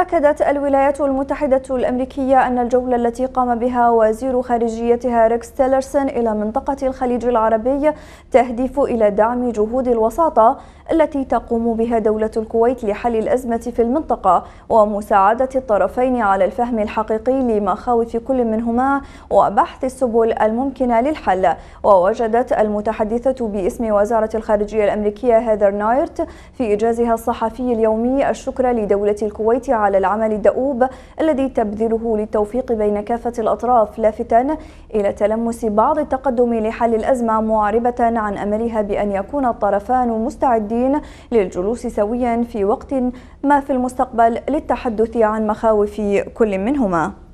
أكدت الولايات المتحدة الأمريكية أن الجولة التي قام بها وزير خارجيتها ريكس تيلرسون إلى منطقة الخليج العربي تهدف إلى دعم جهود الوساطة التي تقوم بها دولة الكويت لحل الأزمة في المنطقة ومساعدة الطرفين على الفهم الحقيقي لمخاوف كل منهما وبحث السبل الممكنة للحل ووجدت المتحدثة باسم وزارة الخارجية الأمريكية هيدر نايرت في إجازها الصحفي اليومي الشكر لدولة الكويت على على العمل الدؤوب الذي تبذله للتوفيق بين كافة الأطراف لافتا إلى تلمس بعض التقدم لحل الأزمة معربة عن أملها بأن يكون الطرفان مستعدين للجلوس سويا في وقت ما في المستقبل للتحدث عن مخاوف كل منهما